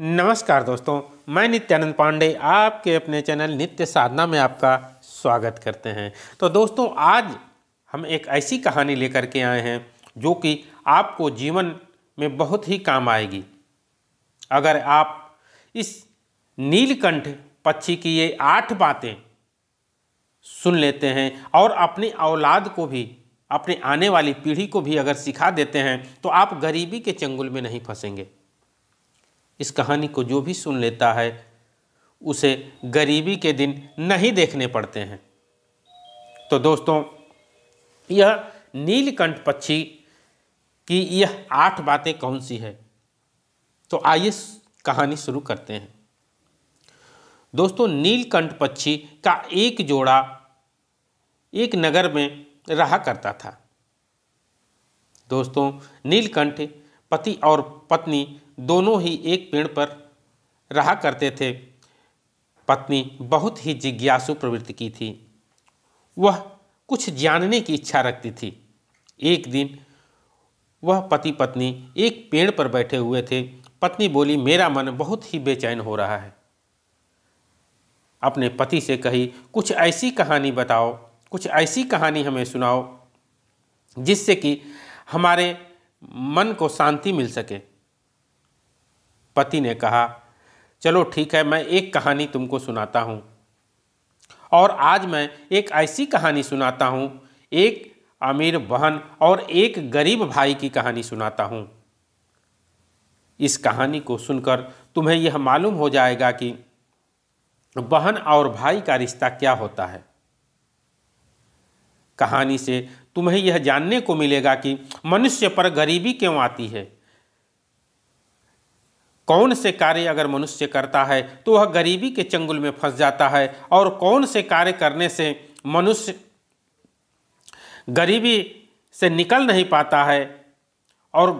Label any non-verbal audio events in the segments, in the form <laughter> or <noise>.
नमस्कार दोस्तों मैं नित्यानंद पांडे आपके अपने चैनल नित्य साधना में आपका स्वागत करते हैं तो दोस्तों आज हम एक ऐसी कहानी लेकर के आए हैं जो कि आपको जीवन में बहुत ही काम आएगी अगर आप इस नीलकंठ पक्षी की ये आठ बातें सुन लेते हैं और अपनी औलाद को भी अपने आने वाली पीढ़ी को भी अगर सिखा देते हैं तो आप गरीबी के चंगुल में नहीं फंसेंगे इस कहानी को जो भी सुन लेता है उसे गरीबी के दिन नहीं देखने पड़ते हैं तो दोस्तों यह नीलकंठ पक्षी की यह आठ बातें कौन सी है तो आइए कहानी शुरू करते हैं दोस्तों नीलकंठ पक्षी का एक जोड़ा एक नगर में रहा करता था दोस्तों नीलकंठ पति और पत्नी दोनों ही एक पेड़ पर रहा करते थे पत्नी बहुत ही जिज्ञासु प्रवृत्ति की थी वह कुछ जानने की इच्छा रखती थी एक दिन वह पति पत्नी एक पेड़ पर बैठे हुए थे पत्नी बोली मेरा मन बहुत ही बेचैन हो रहा है अपने पति से कही कुछ ऐसी कहानी बताओ कुछ ऐसी कहानी हमें सुनाओ जिससे कि हमारे मन को शांति मिल सके पति ने कहा चलो ठीक है मैं एक कहानी तुमको सुनाता हूँ और आज मैं एक ऐसी कहानी सुनाता हूँ एक अमीर बहन और एक गरीब भाई की कहानी सुनाता हूँ इस कहानी को सुनकर तुम्हें यह मालूम हो जाएगा कि बहन और भाई का रिश्ता क्या होता है कहानी से तुम्हें यह जानने को मिलेगा कि मनुष्य पर गरीबी क्यों आती है कौन से कार्य अगर मनुष्य करता है तो वह गरीबी के चंगुल में फंस जाता है और कौन से कार्य करने से मनुष्य गरीबी से निकल नहीं पाता है और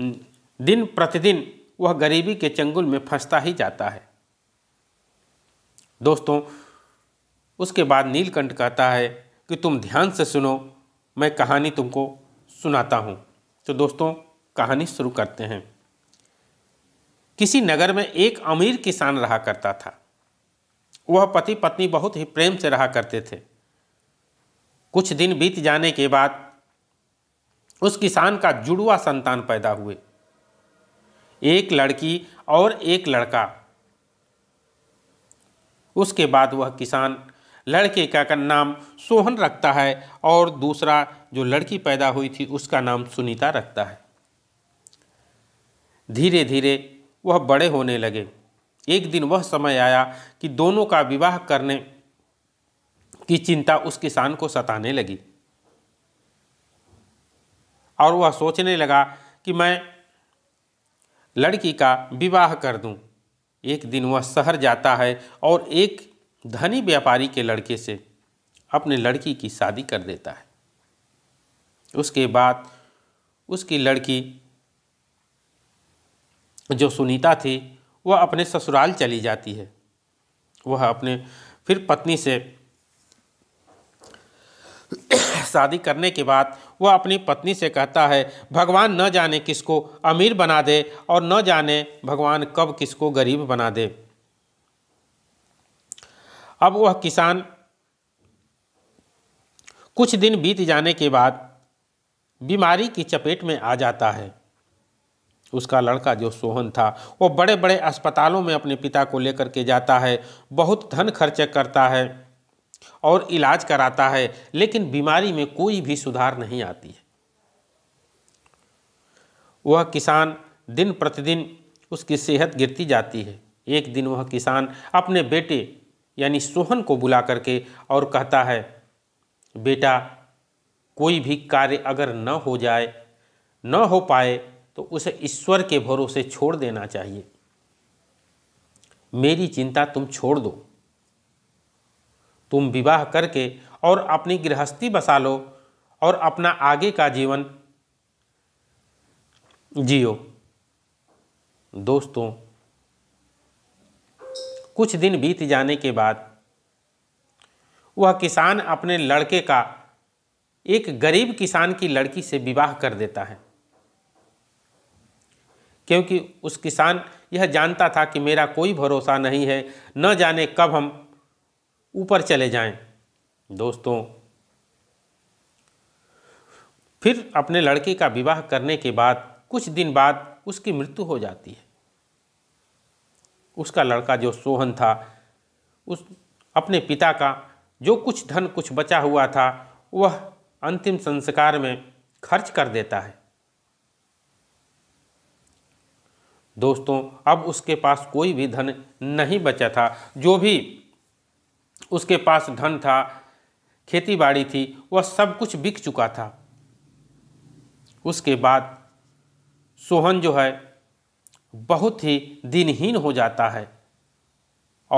दिन प्रतिदिन वह गरीबी के चंगुल में फंसता ही जाता है दोस्तों उसके बाद नीलकंठ कहता है कि तुम ध्यान से सुनो मैं कहानी तुमको सुनाता हूँ तो दोस्तों कहानी शुरू करते हैं किसी नगर में एक अमीर किसान रहा करता था वह पति पत्नी बहुत ही प्रेम से रहा करते थे कुछ दिन बीत जाने के बाद उस किसान का जुड़वा संतान पैदा हुए एक लड़की और एक लड़का उसके बाद वह किसान लड़के का का नाम सोहन रखता है और दूसरा जो लड़की पैदा हुई थी उसका नाम सुनीता रखता है धीरे धीरे वह बड़े होने लगे एक दिन वह समय आया कि दोनों का विवाह करने की चिंता उस किसान को सताने लगी और वह सोचने लगा कि मैं लड़की का विवाह कर दूं। एक दिन वह शहर जाता है और एक धनी व्यापारी के लड़के से अपने लड़की की शादी कर देता है उसके बाद उसकी लड़की जो सुनीता थी वह अपने ससुराल चली जाती है वह अपने फिर पत्नी से शादी करने के बाद वह अपनी पत्नी से कहता है भगवान न जाने किसको अमीर बना दे और न जाने भगवान कब किसको गरीब बना दे अब वह किसान कुछ दिन बीत जाने के बाद बीमारी की चपेट में आ जाता है उसका लड़का जो सोहन था वो बड़े बड़े अस्पतालों में अपने पिता को लेकर के जाता है बहुत धन खर्च करता है और इलाज कराता है लेकिन बीमारी में कोई भी सुधार नहीं आती है वह किसान दिन प्रतिदिन उसकी सेहत गिरती जाती है एक दिन वह किसान अपने बेटे यानी सोहन को बुला करके और कहता है बेटा कोई भी कार्य अगर न हो जाए न हो पाए तो उसे ईश्वर के भरोसे छोड़ देना चाहिए मेरी चिंता तुम छोड़ दो तुम विवाह करके और अपनी गृहस्थी बसा लो और अपना आगे का जीवन जियो दोस्तों कुछ दिन बीत जाने के बाद वह किसान अपने लड़के का एक गरीब किसान की लड़की से विवाह कर देता है क्योंकि उस किसान यह जानता था कि मेरा कोई भरोसा नहीं है न जाने कब हम ऊपर चले जाएं दोस्तों फिर अपने लड़के का विवाह करने के बाद कुछ दिन बाद उसकी मृत्यु हो जाती है उसका लड़का जो सोहन था उस अपने पिता का जो कुछ धन कुछ बचा हुआ था वह अंतिम संस्कार में खर्च कर देता है दोस्तों अब उसके पास कोई भी धन नहीं बचा था जो भी उसके पास धन था खेतीबाड़ी थी वह सब कुछ बिक चुका था उसके बाद सोहन जो है बहुत ही दिनहीन हो जाता है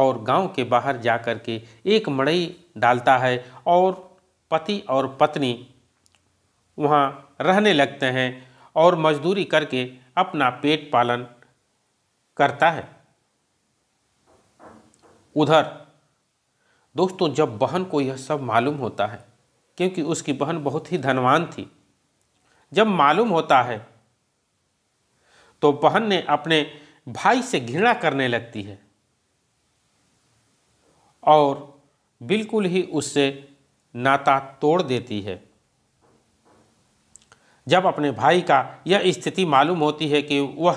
और गांव के बाहर जा कर के एक मड़ई डालता है और पति और पत्नी वहाँ रहने लगते हैं और मजदूरी करके अपना पेट पालन करता है उधर दोस्तों जब बहन को यह सब मालूम होता है क्योंकि उसकी बहन बहुत ही धनवान थी जब मालूम होता है तो बहन ने अपने भाई से घृणा करने लगती है और बिल्कुल ही उससे नाता तोड़ देती है जब अपने भाई का यह स्थिति मालूम होती है कि वह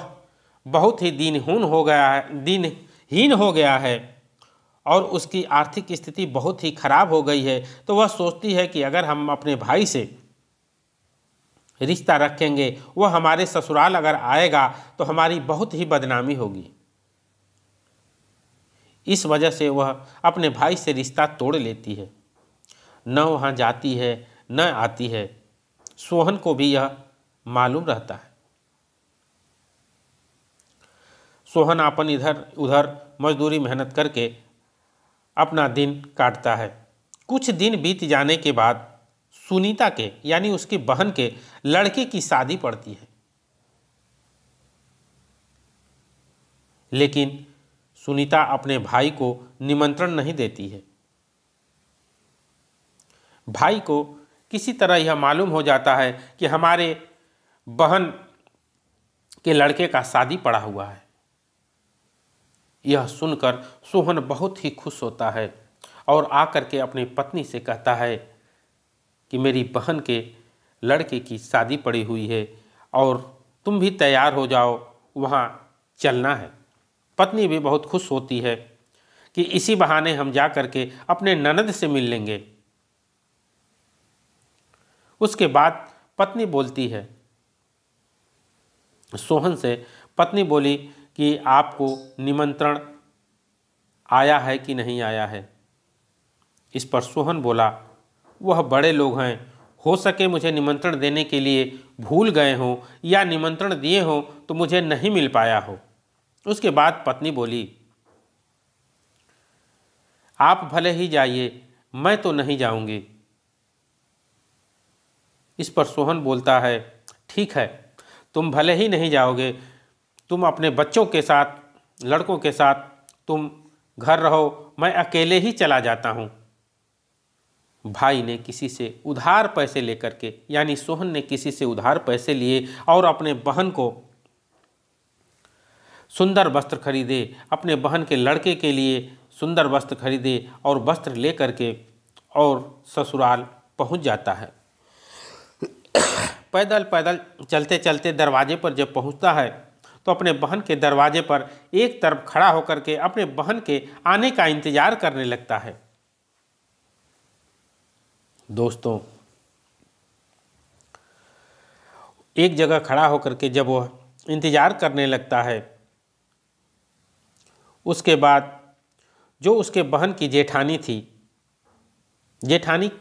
बहुत ही दीनहीन हो गया है दीनहीन हो गया है और उसकी आर्थिक स्थिति बहुत ही खराब हो गई है तो वह सोचती है कि अगर हम अपने भाई से रिश्ता रखेंगे वह हमारे ससुराल अगर आएगा तो हमारी बहुत ही बदनामी होगी इस वजह से वह अपने भाई से रिश्ता तोड़ लेती है न वहाँ जाती है न आती है सोहन को भी यह मालूम रहता है सोहन आपन इधर उधर मजदूरी मेहनत करके अपना दिन काटता है कुछ दिन बीत जाने के बाद सुनीता के यानी उसकी बहन के लड़के की शादी पड़ती है लेकिन सुनीता अपने भाई को निमंत्रण नहीं देती है भाई को किसी तरह यह मालूम हो जाता है कि हमारे बहन के लड़के का शादी पड़ा हुआ है यह सुनकर सोहन बहुत ही खुश होता है और आकर के अपनी पत्नी से कहता है कि मेरी बहन के लड़के की शादी पड़ी हुई है और तुम भी तैयार हो जाओ वहाँ चलना है पत्नी भी बहुत खुश होती है कि इसी बहाने हम जा कर के अपने ननद से मिल लेंगे उसके बाद पत्नी बोलती है सोहन से पत्नी बोली कि आपको निमंत्रण आया है कि नहीं आया है इस पर सोहन बोला वह बड़े लोग हैं हो सके मुझे निमंत्रण देने के लिए भूल गए हों या निमंत्रण दिए हों तो मुझे नहीं मिल पाया हो उसके बाद पत्नी बोली आप भले ही जाइए मैं तो नहीं जाऊंगी इस पर सोहन बोलता है ठीक है तुम भले ही नहीं जाओगे तुम अपने बच्चों के साथ लड़कों के साथ तुम घर रहो मैं अकेले ही चला जाता हूँ भाई ने किसी से उधार पैसे लेकर के यानी सोहन ने किसी से उधार पैसे लिए और अपने बहन को सुंदर वस्त्र खरीदे अपने बहन के लड़के के लिए सुंदर वस्त्र खरीदे और वस्त्र ले करके और ससुराल पहुंच जाता है पैदल पैदल चलते चलते दरवाजे पर जब पहुंचता है तो अपने बहन के दरवाजे पर एक तरफ खड़ा होकर के अपने बहन के आने का इंतजार करने लगता है दोस्तों एक जगह खड़ा होकर के जब वह इंतज़ार करने लगता है उसके बाद जो उसके बहन की जेठानी थी जेठानी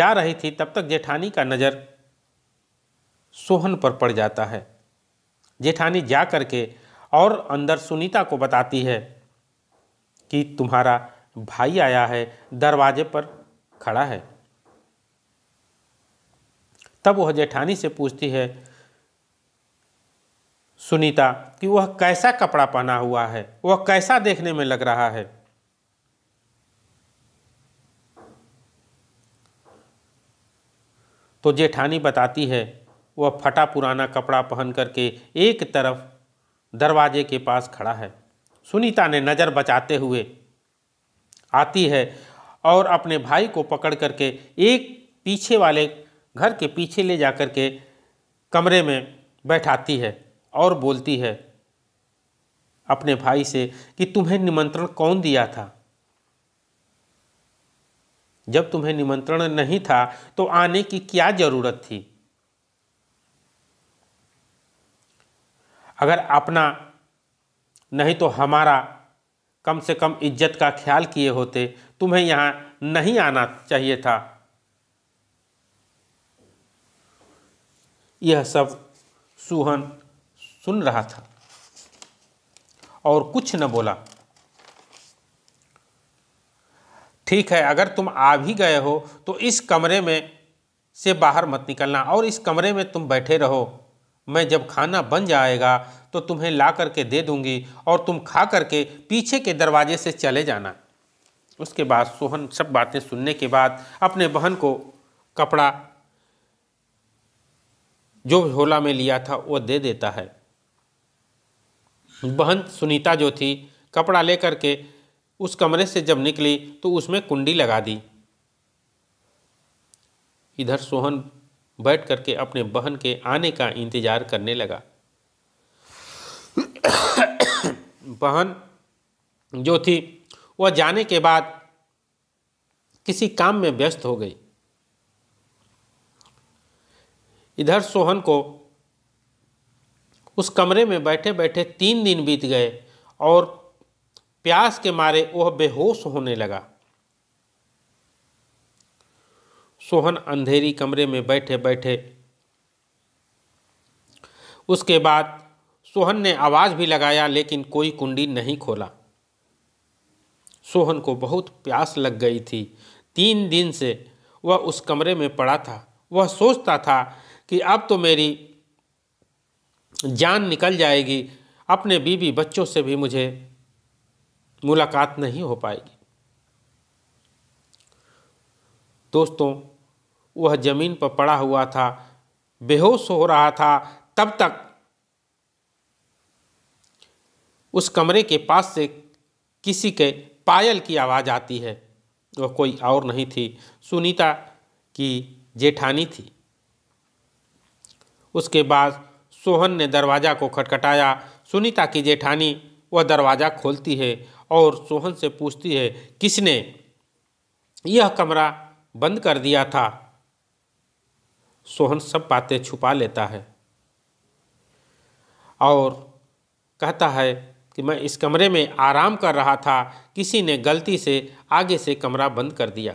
जा रही थी तब तक जेठानी का नज़र सोहन पर पड़ जाता है जेठानी जा करके के और अंदर सुनीता को बताती है कि तुम्हारा भाई आया है दरवाजे पर खड़ा है तब वह जेठानी से पूछती है सुनीता कि वह कैसा कपड़ा पहना हुआ है वह कैसा देखने में लग रहा है तो जेठानी बताती है वह फटा पुराना कपड़ा पहन करके एक तरफ दरवाजे के पास खड़ा है सुनीता ने नज़र बचाते हुए आती है और अपने भाई को पकड़ करके एक पीछे वाले घर के पीछे ले जा कर के कमरे में बैठाती है और बोलती है अपने भाई से कि तुम्हें निमंत्रण कौन दिया था जब तुम्हें निमंत्रण नहीं था तो आने की क्या ज़रूरत थी अगर अपना नहीं तो हमारा कम से कम इज्जत का ख्याल किए होते तुम्हें यहाँ नहीं आना चाहिए था यह सब सुहन सुन रहा था और कुछ न बोला ठीक है अगर तुम आ भी गए हो तो इस कमरे में से बाहर मत निकलना और इस कमरे में तुम बैठे रहो मैं जब खाना बन जाएगा तो तुम्हें ला करके दे दूंगी और तुम खा करके पीछे के दरवाजे से चले जाना उसके बाद सोहन सब बातें सुनने के बाद अपने बहन को कपड़ा जो झोला में लिया था वो दे देता है बहन सुनीता जो थी कपड़ा लेकर के उस कमरे से जब निकली तो उसमें कुंडी लगा दी इधर सोहन बैठ करके अपने बहन के आने का इंतजार करने लगा बहन जो थी वह जाने के बाद किसी काम में व्यस्त हो गई इधर सोहन को उस कमरे में बैठे बैठे तीन दिन बीत गए और प्यास के मारे वह बेहोश होने लगा सोहन अंधेरी कमरे में बैठे बैठे उसके बाद सोहन ने आवाज़ भी लगाया लेकिन कोई कुंडी नहीं खोला सोहन को बहुत प्यास लग गई थी तीन दिन से वह उस कमरे में पड़ा था वह सोचता था कि अब तो मेरी जान निकल जाएगी अपने बीवी बच्चों से भी मुझे मुलाकात नहीं हो पाएगी दोस्तों वह जमीन पर पड़ा हुआ था बेहोश हो रहा था तब तक उस कमरे के पास से किसी के पायल की आवाज़ आती है वह कोई और नहीं थी सुनीता की जेठानी थी उसके बाद सोहन ने दरवाज़ा को खटखटाया सुनीता की जेठानी वह दरवाज़ा खोलती है और सोहन से पूछती है किसने यह कमरा बंद कर दिया था सोहन सब बातें छुपा लेता है और कहता है कि मैं इस कमरे में आराम कर रहा था किसी ने गलती से आगे से कमरा बंद कर दिया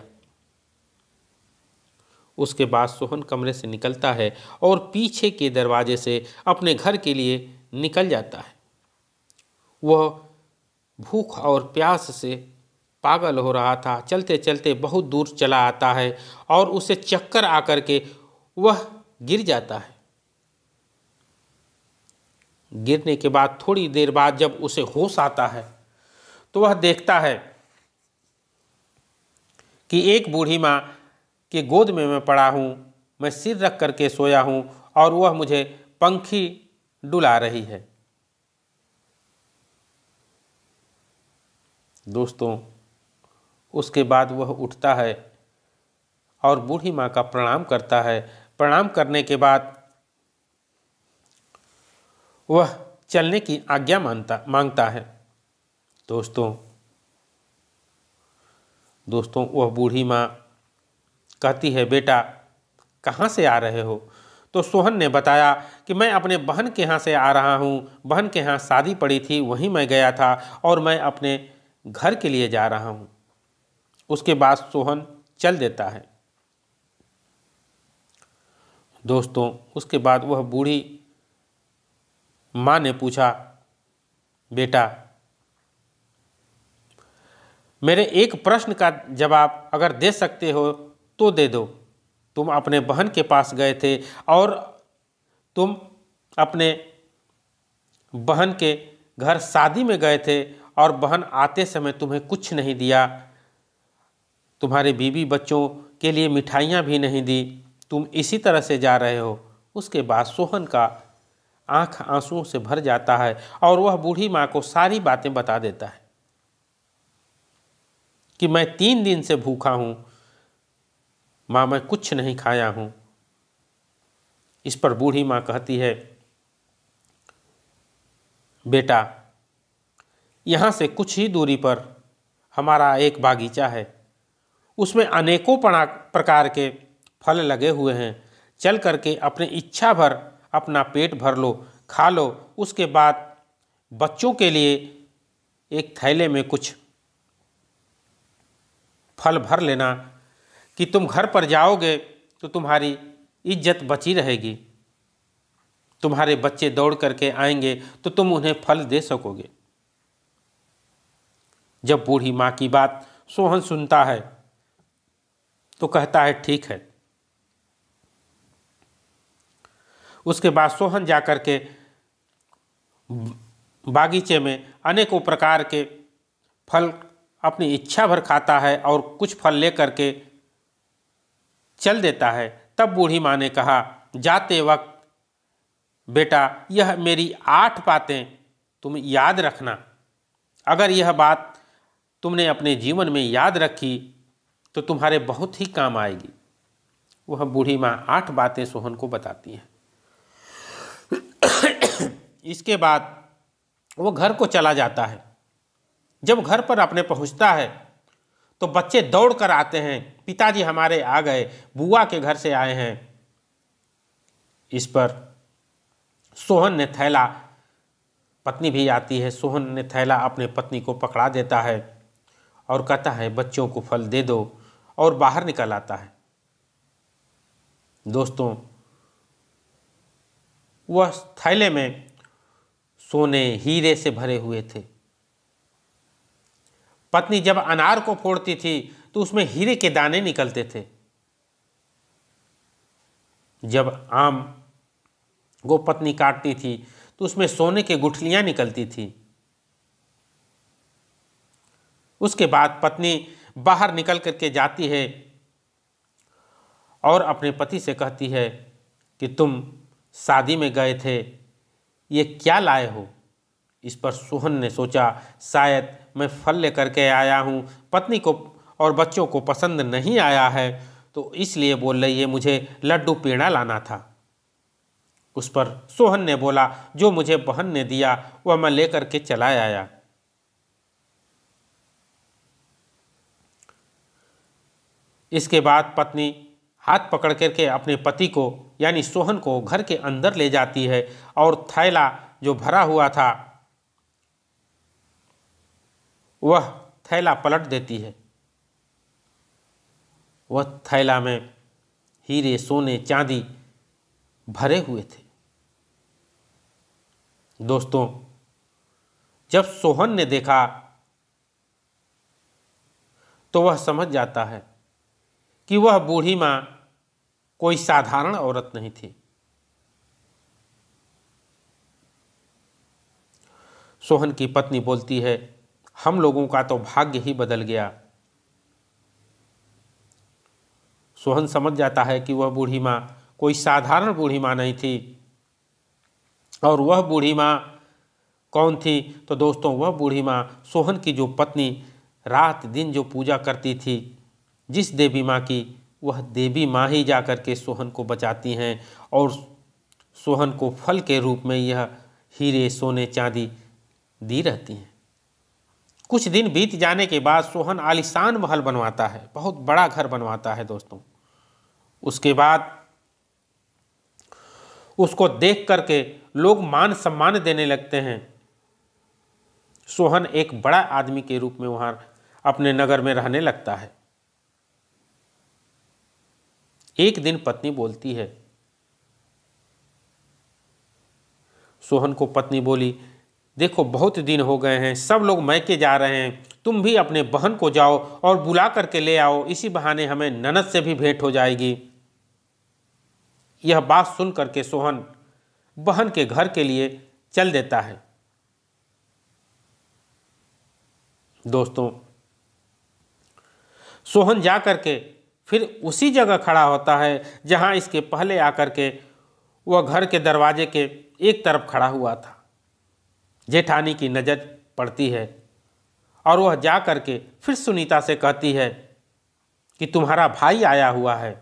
उसके बाद सोहन कमरे से निकलता है और पीछे के दरवाजे से अपने घर के लिए निकल जाता है वह भूख और प्यास से पागल हो रहा था चलते चलते बहुत दूर चला आता है और उसे चक्कर आकर के वह गिर जाता है गिरने के बाद थोड़ी देर बाद जब उसे होश आता है तो वह देखता है कि एक बूढ़ी माँ के गोद में मैं पड़ा हूँ मैं सिर रख करके सोया हूँ और वह मुझे पंखी डुला रही है दोस्तों उसके बाद वह उठता है और बूढ़ी माँ का प्रणाम करता है प्रणाम करने के बाद वह चलने की आज्ञा मानता मांगता है दोस्तों दोस्तों वह बूढ़ी माँ कहती है बेटा कहाँ से आ रहे हो तो सोहन ने बताया कि मैं अपने बहन के यहाँ से आ रहा हूँ बहन के यहाँ शादी पड़ी थी वहीं मैं गया था और मैं अपने घर के लिए जा रहा हूँ उसके बाद सोहन चल देता है दोस्तों उसके बाद वह बूढ़ी माँ ने पूछा बेटा मेरे एक प्रश्न का जवाब अगर दे सकते हो तो दे दो तुम अपने बहन के पास गए थे और तुम अपने बहन के घर शादी में गए थे और बहन आते समय तुम्हें कुछ नहीं दिया तुम्हारे बीवी बच्चों के लिए मिठाइयाँ भी नहीं दी तुम इसी तरह से जा रहे हो उसके बाद सोहन का आंख आंसुओं से भर जाता है और वह बूढ़ी माँ को सारी बातें बता देता है कि मैं तीन दिन से भूखा हूँ माँ मैं कुछ नहीं खाया हूँ इस पर बूढ़ी माँ कहती है बेटा यहाँ से कुछ ही दूरी पर हमारा एक बागीचा है उसमें अनेकों प्रकार के फल लगे हुए हैं चल करके अपने इच्छा भर अपना पेट भर लो खा लो उसके बाद बच्चों के लिए एक थैले में कुछ फल भर लेना कि तुम घर पर जाओगे तो तुम्हारी इज्जत बची रहेगी तुम्हारे बच्चे दौड़ करके आएंगे तो तुम उन्हें फल दे सकोगे जब बूढ़ी माँ की बात सोहन सुनता है तो कहता है ठीक है उसके बाद सोहन जा कर के बागीचे में अनेकों प्रकार के फल अपनी इच्छा भर खाता है और कुछ फल ले करके चल देता है तब बूढ़ी माँ ने कहा जाते वक्त बेटा यह मेरी आठ बातें तुम याद रखना अगर यह बात तुमने अपने जीवन में याद रखी तो तुम्हारे बहुत ही काम आएगी वह बूढ़ी माँ आठ बातें सोहन को बताती हैं <coughs> इसके बाद वो घर को चला जाता है जब घर पर अपने पहुंचता है तो बच्चे दौड़ कर आते हैं पिताजी हमारे आ गए बुआ के घर से आए हैं इस पर सोहन ने थैला पत्नी भी आती है सोहन ने थैला अपने पत्नी को पकड़ा देता है और कहता है बच्चों को फल दे दो और बाहर निकल आता है दोस्तों वह थैले में सोने हीरे से भरे हुए थे पत्नी जब अनार को फोड़ती थी तो उसमें हीरे के दाने निकलते थे जब आम को पत्नी काटती थी तो उसमें सोने के गुठलियां निकलती थी उसके बाद पत्नी बाहर निकल करके जाती है और अपने पति से कहती है कि तुम शादी में गए थे ये क्या लाए हो इस पर सोहन ने सोचा शायद मैं फल लेकर के आया हूँ पत्नी को और बच्चों को पसंद नहीं आया है तो इसलिए बोल रही है मुझे लड्डू पेड़ा लाना था उस पर सोहन ने बोला जो मुझे बहन ने दिया वह मैं लेकर के चला आया इसके बाद पत्नी हाथ पकड़ करके अपने पति को यानी सोहन को घर के अंदर ले जाती है और थैला जो भरा हुआ था वह थैला पलट देती है वह थैला में हीरे सोने चांदी भरे हुए थे दोस्तों जब सोहन ने देखा तो वह समझ जाता है कि वह बूढ़ी माँ कोई साधारण औरत नहीं थी सोहन की पत्नी बोलती है हम लोगों का तो भाग्य ही बदल गया सोहन समझ जाता है कि वह बूढ़ी माँ कोई साधारण बूढ़ी माँ नहीं थी और वह बूढ़ी माँ कौन थी तो दोस्तों वह बूढ़ी माँ सोहन की जो पत्नी रात दिन जो पूजा करती थी जिस देवी माँ की वह देवी माँ ही जा कर के सोहन को बचाती हैं और सोहन को फल के रूप में यह हीरे सोने चांदी दी रहती हैं कुछ दिन बीत जाने के बाद सोहन आलिशान महल बनवाता है बहुत बड़ा घर बनवाता है दोस्तों उसके बाद उसको देख करके लोग मान सम्मान देने लगते हैं सोहन एक बड़ा आदमी के रूप में वहाँ अपने नगर में रहने लगता है एक दिन पत्नी बोलती है सोहन को पत्नी बोली देखो बहुत दिन हो गए हैं सब लोग मैके जा रहे हैं तुम भी अपने बहन को जाओ और बुला करके ले आओ इसी बहाने हमें ननद से भी भेंट हो जाएगी यह बात सुन करके सोहन बहन के घर के लिए चल देता है दोस्तों सोहन जा करके फिर उसी जगह खड़ा होता है जहाँ इसके पहले आकर के वह घर के दरवाजे के एक तरफ खड़ा हुआ था जेठानी की नज़र पड़ती है और वह जा कर के फिर सुनीता से कहती है कि तुम्हारा भाई आया हुआ है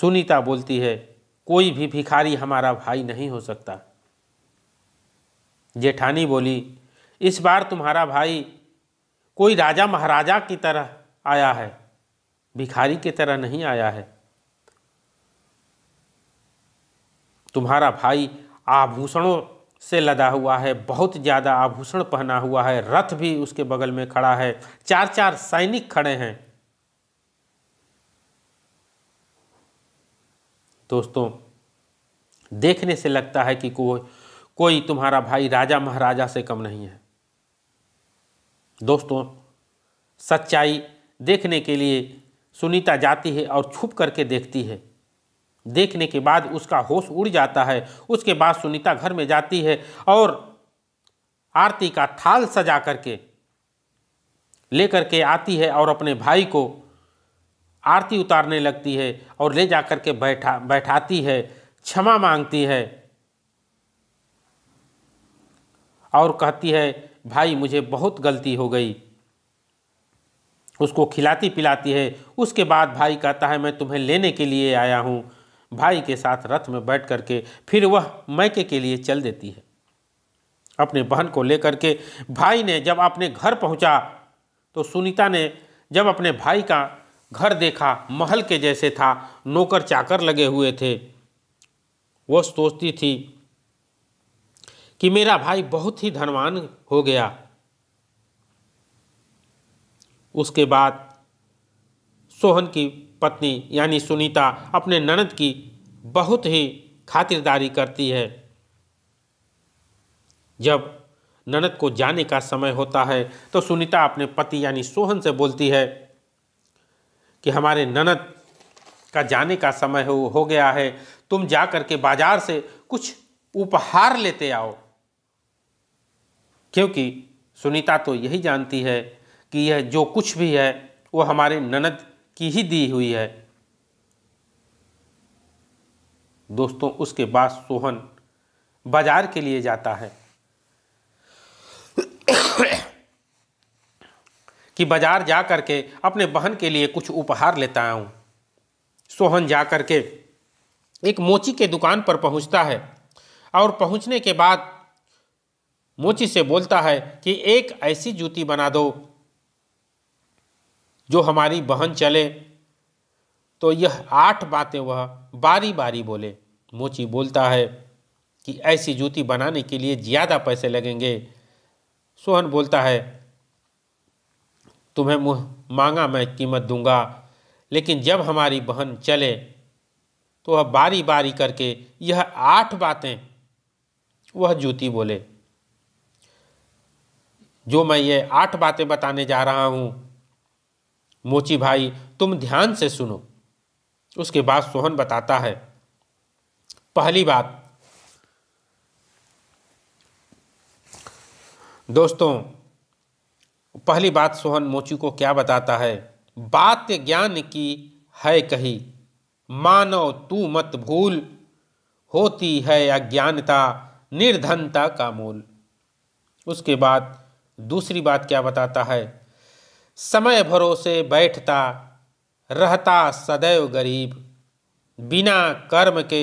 सुनीता बोलती है कोई भी भिखारी हमारा भाई नहीं हो सकता जेठानी बोली इस बार तुम्हारा भाई कोई राजा महाराजा की तरह आया है भिखारी की तरह नहीं आया है तुम्हारा भाई आभूषणों से लदा हुआ है बहुत ज़्यादा आभूषण पहना हुआ है रथ भी उसके बगल में खड़ा है चार चार सैनिक खड़े हैं दोस्तों देखने से लगता है कि कोई कोई तुम्हारा भाई राजा महाराजा से कम नहीं है दोस्तों सच्चाई देखने के लिए सुनीता जाती है और छुप करके देखती है देखने के बाद उसका होश उड़ जाता है उसके बाद सुनीता घर में जाती है और आरती का थाल सजा करके लेकर के आती है और अपने भाई को आरती उतारने लगती है और ले जा कर के बैठा बैठाती है क्षमा मांगती है और कहती है भाई मुझे बहुत गलती हो गई उसको खिलाती पिलाती है उसके बाद भाई कहता है मैं तुम्हें लेने के लिए आया हूँ भाई के साथ रथ में बैठ कर के फिर वह मैके के लिए चल देती है अपने बहन को लेकर के भाई ने जब अपने घर पहुँचा तो सुनीता ने जब अपने भाई का घर देखा महल के जैसे था नौकर चाकर लगे हुए थे वह सोचती थी कि मेरा भाई बहुत ही धनवान हो गया उसके बाद सोहन की पत्नी यानी सुनीता अपने ननद की बहुत ही खातिरदारी करती है जब ननद को जाने का समय होता है तो सुनीता अपने पति यानी सोहन से बोलती है कि हमारे ननद का जाने का समय हो हो गया है तुम जा कर के बाजार से कुछ उपहार लेते आओ क्योंकि सुनीता तो यही जानती है कि यह जो कुछ भी है वो हमारे ननद की ही दी हुई है दोस्तों उसके बाद सोहन बाजार के लिए जाता है कि बाजार जा करके के अपने बहन के लिए कुछ उपहार लेता हूं सोहन जा करके के एक मोची के दुकान पर पहुंचता है और पहुंचने के बाद मोची से बोलता है कि एक ऐसी जूती बना दो जो हमारी बहन चले तो यह आठ बातें वह बारी बारी बोले मोची बोलता है कि ऐसी जूती बनाने के लिए ज़्यादा पैसे लगेंगे सोहन बोलता है तुम्हें मुँह मांगा मैं कीमत दूंगा लेकिन जब हमारी बहन चले तो वह बारी बारी करके यह आठ बातें वह जूती बोले जो मैं ये आठ बातें बताने जा रहा हूँ मोची भाई तुम ध्यान से सुनो उसके बाद सोहन बताता है पहली बात दोस्तों पहली बात सोहन मोची को क्या बताता है बात ज्ञान की है कही मानव तू मत भूल होती है अज्ञानता निर्धनता का मूल उसके बाद दूसरी बात क्या बताता है समय भरोसे बैठता रहता सदैव गरीब बिना कर्म के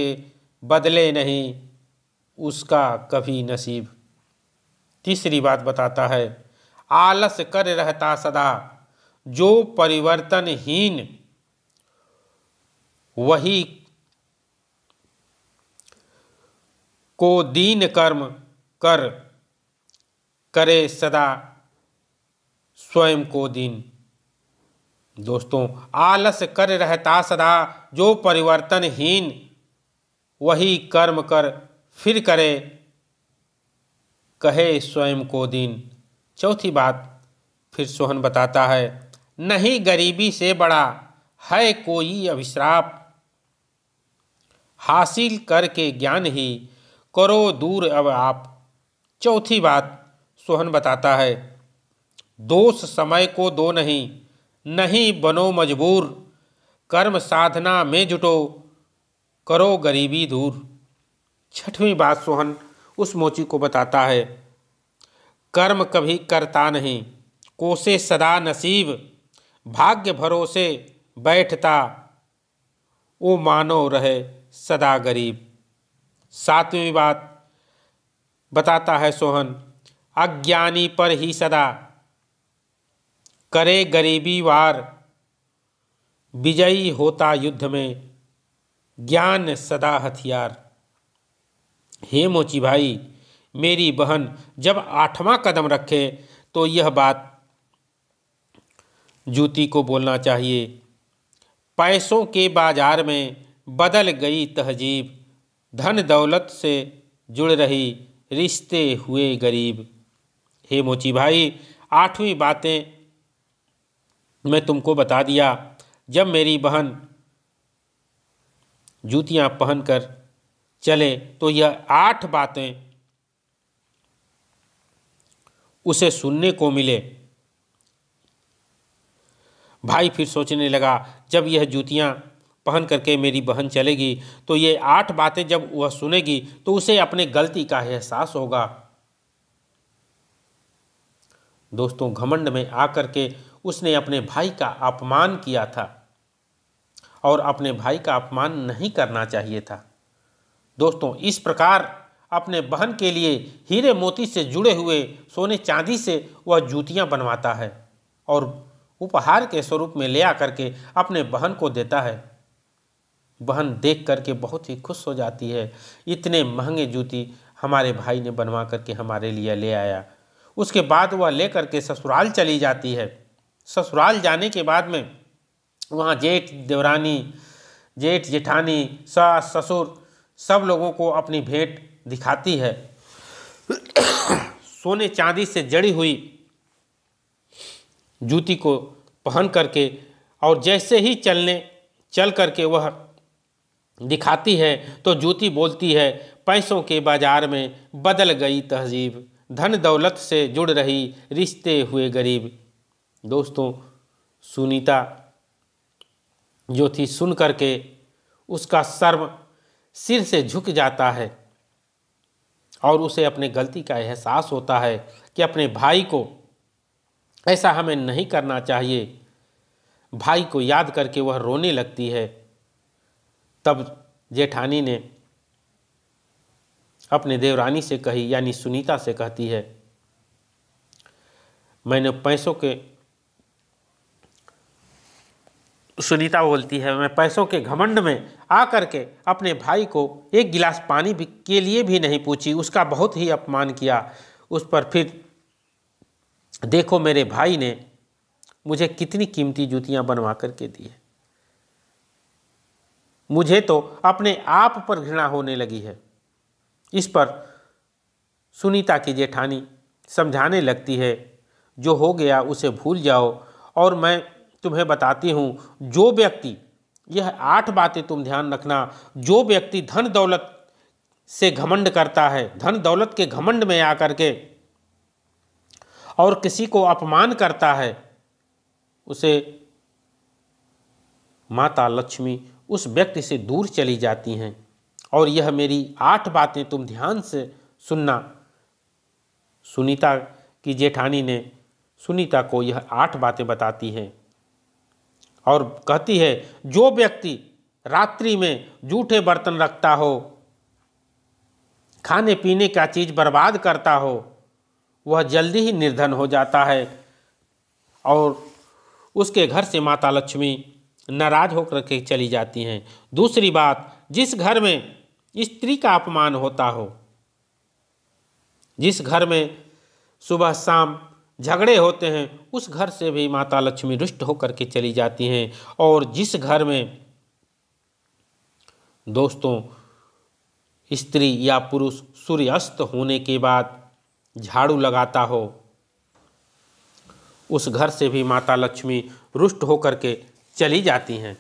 बदले नहीं उसका कभी नसीब तीसरी बात बताता है आलस कर रहता सदा जो परिवर्तनहीन वही को दीन कर्म कर करे सदा स्वयं को दीन दोस्तों आलस कर रहता सदा जो परिवर्तनहीन वही कर्म कर फिर करे कहे स्वयं को दीन चौथी बात फिर सोहन बताता है नहीं गरीबी से बड़ा है कोई अभिश्राप हासिल करके ज्ञान ही करो दूर अब आप चौथी बात सोहन बताता है दोष समय को दो नहीं नहीं बनो मजबूर कर्म साधना में जुटो करो गरीबी दूर छठवीं बात सोहन उस मोची को बताता है कर्म कभी करता नहीं कोसे सदा नसीब भाग्य भरोसे बैठता ओ मानो रहे सदा गरीब सातवीं बात बताता है सोहन अज्ञानी पर ही सदा करे गरीबी वार विजयी होता युद्ध में ज्ञान सदा हथियार हे मोची भाई मेरी बहन जब आठवां कदम रखे तो यह बात जूती को बोलना चाहिए पैसों के बाजार में बदल गई तहजीब धन दौलत से जुड़ रही रिश्ते हुए गरीब हे मोची भाई आठवीं बातें मैं तुमको बता दिया जब मेरी बहन जूतियां पहनकर चले तो यह आठ बातें उसे सुनने को मिले भाई फिर सोचने लगा जब यह जूतियां पहन करके मेरी बहन चलेगी तो ये आठ बातें जब वह सुनेगी तो उसे अपने गलती का एहसास होगा दोस्तों घमंड में आकर के उसने अपने भाई का अपमान किया था और अपने भाई का अपमान नहीं करना चाहिए था दोस्तों इस प्रकार अपने बहन के लिए हीरे मोती से जुड़े हुए सोने चांदी से वह जूतियाँ बनवाता है और उपहार के स्वरूप में ले आकर के अपने बहन को देता है बहन देख करके बहुत ही खुश हो जाती है इतने महंगे जूती हमारे भाई ने बनवा करके हमारे लिए ले आया उसके बाद वह ले करके ससुराल चली जाती है ससुराल जाने के बाद में वहाँ जेठ देवरानी जेठ जेठानी सास ससुर सब लोगों को अपनी भेंट दिखाती है सोने चांदी से जड़ी हुई जूती को पहन करके और जैसे ही चलने चल करके वह दिखाती है तो जूती बोलती है पैसों के बाजार में बदल गई तहजीब धन दौलत से जुड़ रही रिश्ते हुए गरीब दोस्तों सुनीता जो थी सुन करके उसका सर्व सिर से झुक जाता है और उसे अपने गलती का एहसास होता है कि अपने भाई को ऐसा हमें नहीं करना चाहिए भाई को याद करके वह रोने लगती है तब जेठानी ने अपने देवरानी से कही यानी सुनीता से कहती है मैंने पैसों के सुनीता बोलती है मैं पैसों के घमंड में आकर के अपने भाई को एक गिलास पानी भी के लिए भी नहीं पूछी उसका बहुत ही अपमान किया उस पर फिर देखो मेरे भाई ने मुझे कितनी कीमती जूतियां बनवा कर के दी है मुझे तो अपने आप पर घृणा होने लगी है इस पर सुनीता की जेठानी समझाने लगती है जो हो गया उसे भूल जाओ और मैं तुम्हें बताती हूँ जो व्यक्ति यह आठ बातें तुम ध्यान रखना जो व्यक्ति धन दौलत से घमंड करता है धन दौलत के घमंड में आकर के और किसी को अपमान करता है उसे माता लक्ष्मी उस व्यक्ति से दूर चली जाती हैं और यह मेरी आठ बातें तुम ध्यान से सुनना सुनीता की जेठानी ने सुनीता को यह आठ बातें बताती हैं और कहती है जो व्यक्ति रात्रि में जूठे बर्तन रखता हो खाने पीने का चीज़ बर्बाद करता हो वह जल्दी ही निर्धन हो जाता है और उसके घर से माता लक्ष्मी नाराज होकर के चली जाती हैं दूसरी बात जिस घर में स्त्री का अपमान होता हो जिस घर में सुबह शाम झगड़े होते हैं उस घर से भी माता लक्ष्मी रुष्ट होकर के चली जाती हैं और जिस घर में दोस्तों स्त्री या पुरुष सूर्यास्त होने के बाद झाड़ू लगाता हो उस घर से भी माता लक्ष्मी रुष्ट होकर के चली जाती हैं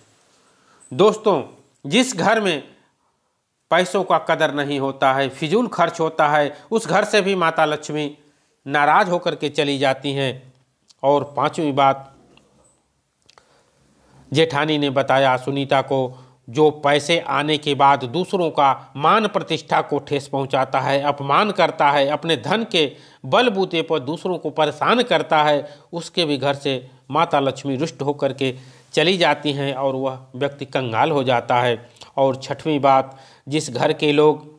दोस्तों जिस घर में पैसों का कदर नहीं होता है फिजूल खर्च होता है उस घर से भी माता लक्ष्मी नाराज होकर के चली जाती हैं और पांचवी बात जेठानी ने बताया सुनीता को जो पैसे आने के बाद दूसरों का मान प्रतिष्ठा को ठेस पहुंचाता है अपमान करता है अपने धन के बलबूते पर दूसरों को परेशान करता है उसके भी घर से माता लक्ष्मी रुष्ट होकर के चली जाती हैं और वह व्यक्ति कंगाल हो जाता है और छठवीं बात जिस घर के लोग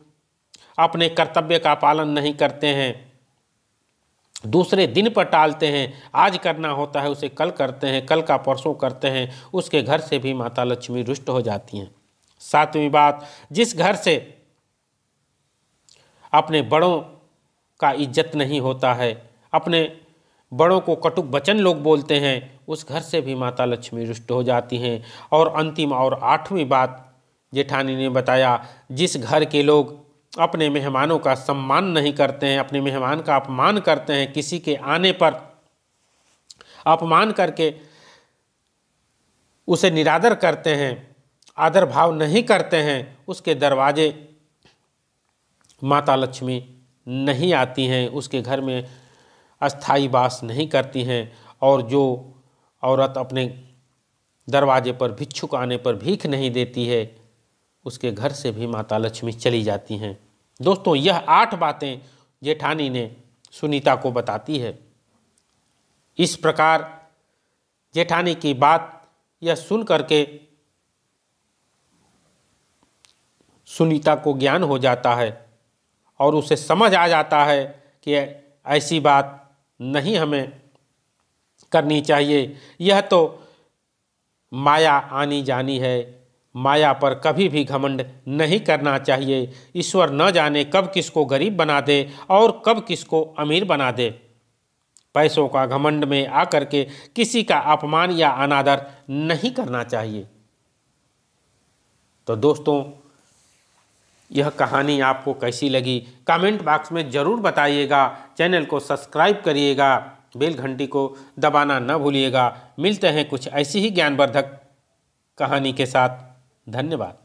अपने कर्तव्य का पालन नहीं करते हैं दूसरे दिन पर टालते हैं आज करना होता है उसे कल करते हैं कल का परसों करते हैं उसके घर से भी माता लक्ष्मी रुष्ट हो जाती हैं सातवीं बात जिस घर से अपने बड़ों का इज्जत नहीं होता है अपने बड़ों को कटुक वचन लोग बोलते हैं उस घर से भी माता लक्ष्मी रुष्ट हो जाती हैं और अंतिम और आठवीं बात जेठानी ने बताया जिस घर के लोग अपने मेहमानों का सम्मान नहीं करते हैं अपने मेहमान का अपमान करते हैं किसी के आने पर अपमान करके उसे निरादर करते हैं आदर भाव नहीं करते हैं उसके दरवाजे माता लक्ष्मी नहीं आती हैं उसके घर में अस्थाई वास नहीं करती हैं और जो औरत अपने दरवाजे पर भिक्षुक आने पर भीख नहीं देती है उसके घर से भी माता लक्ष्मी चली जाती हैं दोस्तों यह आठ बातें जेठानी ने सुनीता को बताती है इस प्रकार जेठानी की बात यह सुन करके सुनीता को ज्ञान हो जाता है और उसे समझ आ जाता है कि ऐसी बात नहीं हमें करनी चाहिए यह तो माया आनी जानी है माया पर कभी भी घमंड नहीं करना चाहिए ईश्वर न जाने कब किसको गरीब बना दे और कब किसको अमीर बना दे पैसों का घमंड में आकर के किसी का अपमान या अनादर नहीं करना चाहिए तो दोस्तों यह कहानी आपको कैसी लगी कमेंट बॉक्स में ज़रूर बताइएगा चैनल को सब्सक्राइब करिएगा बेल घंटी को दबाना न भूलिएगा मिलते हैं कुछ ऐसी ही ज्ञानवर्धक कहानी के साथ धन्यवाद